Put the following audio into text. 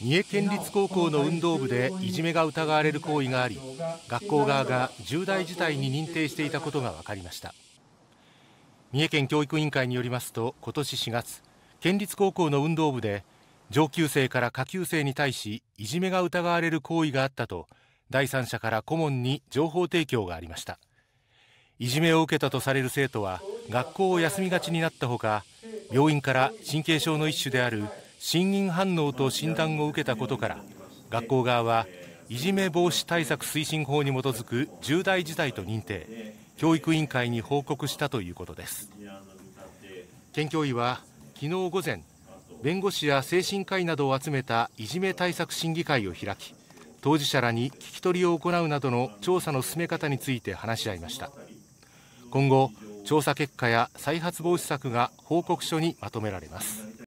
三重県立高校の運動部でいじめが疑われる行為があり学校側が重大事態に認定していたことが分かりました三重県教育委員会によりますと今年4月県立高校の運動部で上級生から下級生に対しいじめが疑われる行為があったと第三者から顧問に情報提供がありましたいじめを受けたとされる生徒は学校を休みがちになったほか病院から神経症の一種である心因反応と診断を受けたことから学校側はいじめ防止対策推進法に基づく重大事態と認定教育委員会に報告したということです県教委は昨日午前弁護士や精神科医などを集めたいじめ対策審議会を開き当事者らに聞き取りを行うなどの調査の進め方について話し合いました今後調査結果や再発防止策が報告書にまとめられます